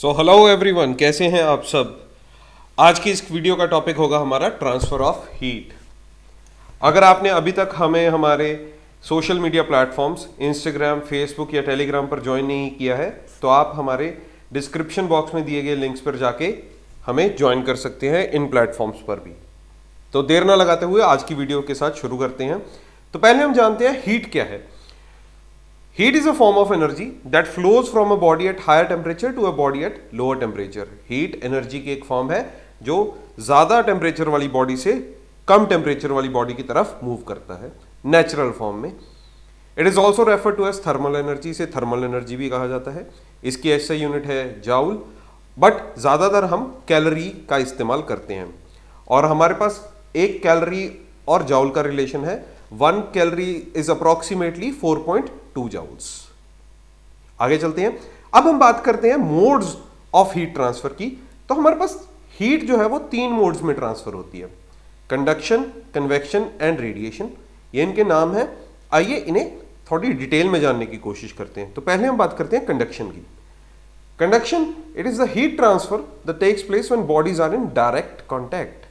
so hello everyone कैसे हैं आप सब आज की इस वीडियो का टॉपिक होगा हमारा ट्रांसफ़र ऑफ हीट अगर आपने अभी तक हमें हमारे social media platforms Instagram Facebook या टेलीग्राम पर ज्वाइन नहीं किया है तो आप हमारे डिस्क्रिप्शन बॉक्स में दिए गए लिंक्स पर जाके हमें ज्वाइन कर सकते हैं इन प्लेटफॉर्म्स पर भी तो देर ना लगाते हुए आज की वीडियो के साथ शुरू करते हैं तो पहले हम जानते हैं हीट क्या है heat is a form of energy that flows from a body at higher temperature to a body at lower temperature heat energy की एक फॉर्म है जो ज्यादा टेम्परेचर वाली बॉडी से कम टेम्परेचर वाली बॉडी की तरफ मूव करता है नेचुरल फॉर्म में it is also refer to as thermal energy से थर्मल एनर्जी भी कहा जाता है इसकी ऐसा यूनिट है जाउल बट ज्यादातर हम कैलरी का इस्तेमाल करते हैं और हमारे पास एक कैलरी और जाउल का रिलेशन है one calorie is approximately 4.2 joules आगे चलते हैं अब हम बात करते हैं मोड्स ऑफ हीट ट्रांसफर की तो हमारे पास हीट जो है वो तीन मोड्स में ट्रांसफर होती है कंडक्शन कन्वेक्शन एंड रेडिएशन ये इनके नाम है आइए इन्हें थोड़ी डिटेल में जानने की कोशिश करते हैं तो पहले हम बात करते हैं कंडक्शन की conduction it is the heat transfer the takes place when bodies are in direct contact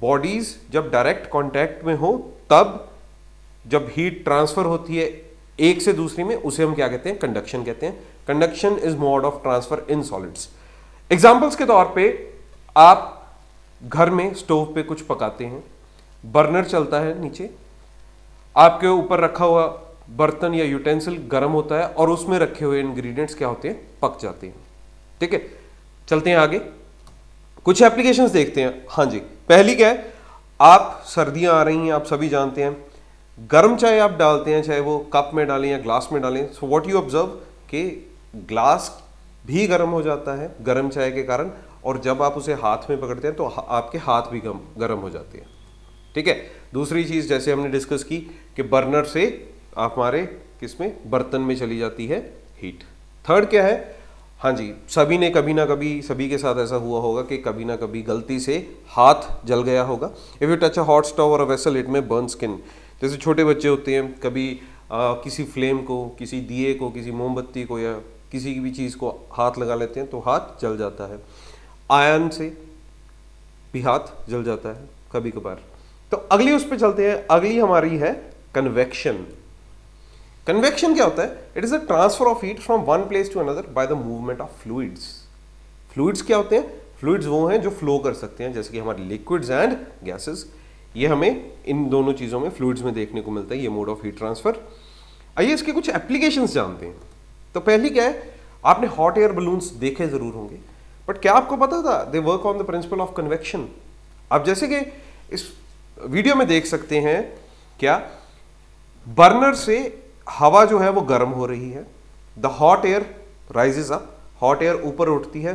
bodies जब डायरेक्ट कॉन्टैक्ट में हो तब जब हीट ट्रांसफर होती है एक से दूसरी में उसे हम क्या कहते हैं कंडक्शन कहते हैं conduction is mode of transfer in solids examples के तौर पे आप घर में स्टोव पे कुछ पकाते हैं बर्नर चलता है नीचे आपके ऊपर रखा हुआ बर्तन या यूटेंसिल गर्म होता है और उसमें रखे हुए इंग्रेडिएंट्स क्या होते हैं पक जाते हैं ठीक है चलते हैं आगे कुछ एप्लीकेशंस देखते हैं हाँ जी पहली क्या है आप सर्दियां आ रही हैं आप सभी जानते हैं गर्म चाय आप डालते हैं चाहे वो कप में डालें या ग्लास में डालें सो व्हाट यू ऑब्जर्व कि ग्लास भी गर्म हो जाता है गर्म चाय के कारण और जब आप उसे हाथ में पकड़ते हैं तो आपके हाथ भी गर्म गर्म हो जाते हैं ठीक है दूसरी चीज़ जैसे हमने डिस्कस की कि बर्नर से आप हमारे किस में बर्तन में चली जाती है हीट थर्ड क्या है हाँ जी सभी ने कभी ना कभी सभी के साथ ऐसा हुआ होगा कि कभी ना कभी गलती से हाथ जल गया होगा if you touch a hot stove और अ वेसल इट में बर्न स्किन जैसे छोटे बच्चे होते हैं कभी आ, किसी फ्लेम को किसी दिए को किसी मोमबत्ती को या किसी भी चीज़ को हाथ लगा लेते हैं तो हाथ जल जाता है आयन से भी हाथ जल जाता है कभी कभार तो अगली उस पर चलते हैं अगली हमारी है कन्वेक्शन कन्वेक्शन क्या होता है it is a transfer of heat from one place to another by the movement of fluids fluids क्या होते हैं फ्लूड्स वो हैं जो फ्लो कर सकते हैं जैसे कि हमारे लिक्विड्स एंड गैसेस ये हमें इन दोनों चीज़ों में फ्लूड्स में देखने को मिलता है ये मोड ऑफ हीट ट्रांसफर आइए इसके कुछ एप्लीकेशंस जानते हैं तो पहली क्या है आपने हॉट एयर बलून्स देखे ज़रूर होंगे बट क्या आपको पता था they work on the principle of convection आप जैसे कि इस वीडियो में देख सकते हैं क्या बर्नर से हवा जो है वो गर्म हो रही है the hot air rises up hot air ऊपर उठती है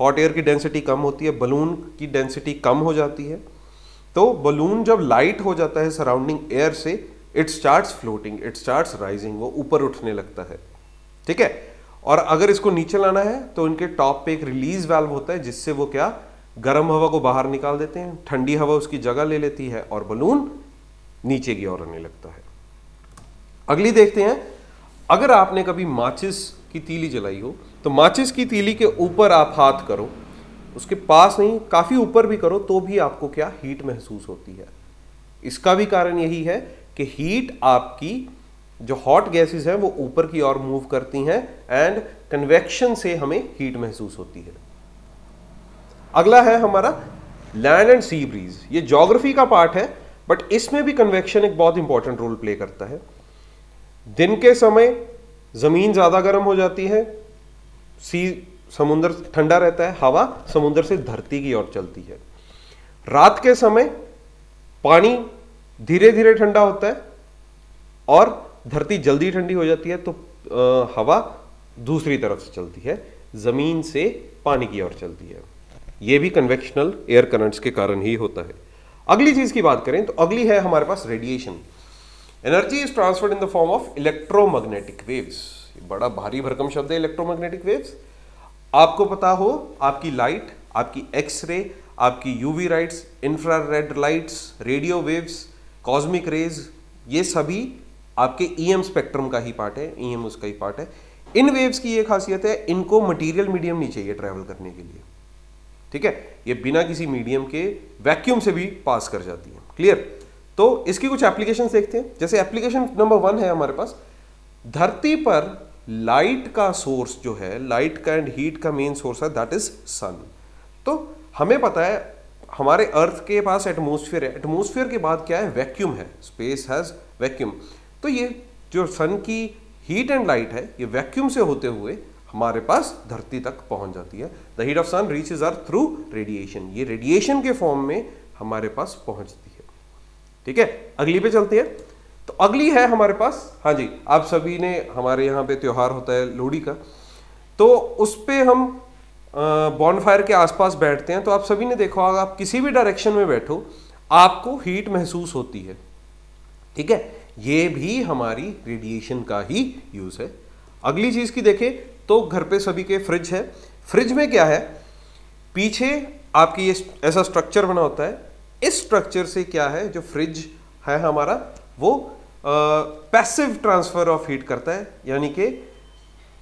हॉट एयर की डेंसिटी कम होती है बलून की डेंसिटी कम हो जाती है तो बलून जब लाइट हो जाता है सराउंडिंग एयर से it starts floating it starts rising वो ऊपर उठने लगता है ठीक है और अगर इसको नीचे लाना है तो इनके टॉप पे एक रिलीज वेल्व होता है जिससे वो क्या गर्म हवा को बाहर निकाल देते हैं ठंडी हवा उसकी जगह ले लेती है और बलून नीचे की ओर आने लगता है अगली देखते हैं अगर आपने कभी माचिस की तीली जलाई हो तो माचिस की तीली के ऊपर आप हाथ करो उसके पास नहीं काफ़ी ऊपर भी करो तो भी आपको क्या हीट महसूस होती है इसका भी कारण यही है कि हीट आपकी जो हॉट गैसेस हैं वो ऊपर की ओर मूव करती हैं एंड कन्वेक्शन से हमें हीट महसूस होती है अगला है हमारा लैंड एंड सी ब्रीज ये जोग्राफी का पार्ट है बट इसमें भी कन्वेक्शन एक बहुत इंपॉर्टेंट रोल प्ले करता है दिन के समय ज़मीन ज़्यादा गर्म हो जाती है सी समुद्र ठंडा रहता है हवा समुद्र से धरती की ओर चलती है रात के समय पानी धीरे धीरे ठंडा होता है और धरती जल्दी ठंडी हो जाती है तो आ, हवा दूसरी तरफ से चलती है जमीन से पानी की ओर चलती है यह भी कन्वेक्शनल एयर करंट्स के कारण ही होता है अगली चीज की बात करें तो अगली है हमारे पास radiation energy is transferred in the form of electromagnetic waves बड़ा भारी भरकम शब्द है इलेक्ट्रोमैग्नेटिक वेव्स आपको पता हो आपकी लाइट आपकी एक्सरे आपकी UV rays infrared lights radio waves cosmic rays ये सभी आपके ईएम e स्पेक्ट्रम का ही पार्ट है ईएम e उसका ही पार्ट है इन वेव्स की ये खासियत है इनको मटेरियल मीडियम नहीं चाहिए ट्रैवल करने के लिए ठीक है ये बिना किसी मीडियम के वैक्यूम से भी पास कर जाती है क्लियर तो इसकी कुछ एप्लीकेशन देखते हैं जैसे एप्लीकेशन नंबर वन है हमारे पास धरती पर लाइट का सोर्स जो है लाइट का एंड हीट का मेन सोर्स है दैट इज सन तो हमें पता है हमारे अर्थ के पास एटमोसफियर है एटमोसफियर के बाद क्या है वैक्यूम है स्पेस हैज वैक्यूम तो ये जो सन की हीट एंड लाइट है ये वैक्यूम से होते हुए हमारे पास धरती तक पहुंच जाती है the heat of sun reach is earth through radiation ये रेडिएशन के फॉर्म में हमारे पास पहुंचती है ठीक है अगली पे चलते हैं तो अगली है हमारे पास हाँ जी आप सभी ने हमारे यहाँ पे त्यौहार होता है लोहड़ी का तो उस पर हम बॉर्नफायर के आसपास बैठते हैं तो आप सभी ने देखा होगा आप किसी भी डायरेक्शन में बैठो आपको हीट महसूस होती है ठीक है ये भी हमारी रेडिएशन का ही यूज़ है अगली चीज़ की देखें तो घर पे सभी के फ्रिज है फ्रिज में क्या है पीछे आपकी ये ऐसा स्ट्रक्चर बना होता है इस स्ट्रक्चर से क्या है जो फ्रिज है हमारा वो पैसिव ट्रांसफ़र ऑफ हीट करता है यानी कि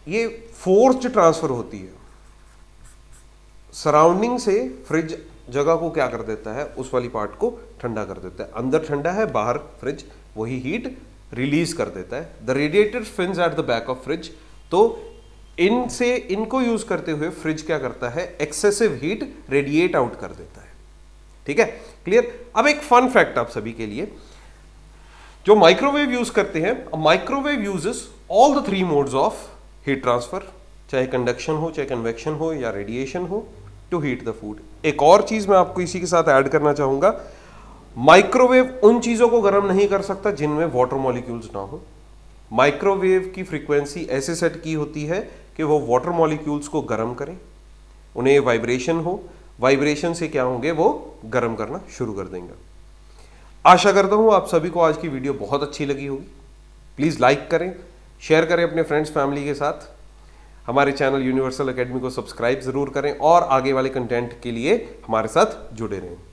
ये फोर्स ट्रांसफ़र होती है सराउंडिंग से फ्रिज जगह को क्या कर देता है उस वाली पार्ट को ठंडा कर देता है अंदर ठंडा है बाहर फ्रिज वही हीट रिलीज कर देता है the radiator fins at the back of fridge तो इनसे इनको यूज करते हुए फ्रिज क्या करता है एक्सेसिव हीट रेडिएट आउट कर देता है ठीक है क्लियर अब एक फन फैक्ट आप सभी के लिए जो माइक्रोवेव यूज करते हैं microwave uses all the three modes of heat transfer चाहे कंडक्शन हो चाहे कन्वेक्शन हो या रेडिएशन हो टू हीट द फूड एक और चीज मैं आपको इसी के साथ ऐड करना चाहूंगा माइक्रोवेव उन चीजों को गर्म नहीं कर सकता जिनमें वाटर मॉलिक्यूल्स ना हो माइक्रोवेव की फ्रीक्वेंसी ऐसे सेट की होती है कि वो वाटर मॉलिक्यूल्स को गर्म करें उन्हें वाइब्रेशन हो वाइब्रेशन से क्या होंगे वो गर्म करना शुरू कर देंगे आशा करता हूँ आप सभी को आज की वीडियो बहुत अच्छी लगी होगी प्लीज़ लाइक करें शेयर करें अपने फ्रेंड्स फैमिली के साथ हमारे चैनल यूनिवर्सल अकेडमी को सब्सक्राइब ज़रूर करें और आगे वाले कंटेंट के लिए हमारे साथ जुड़े रहें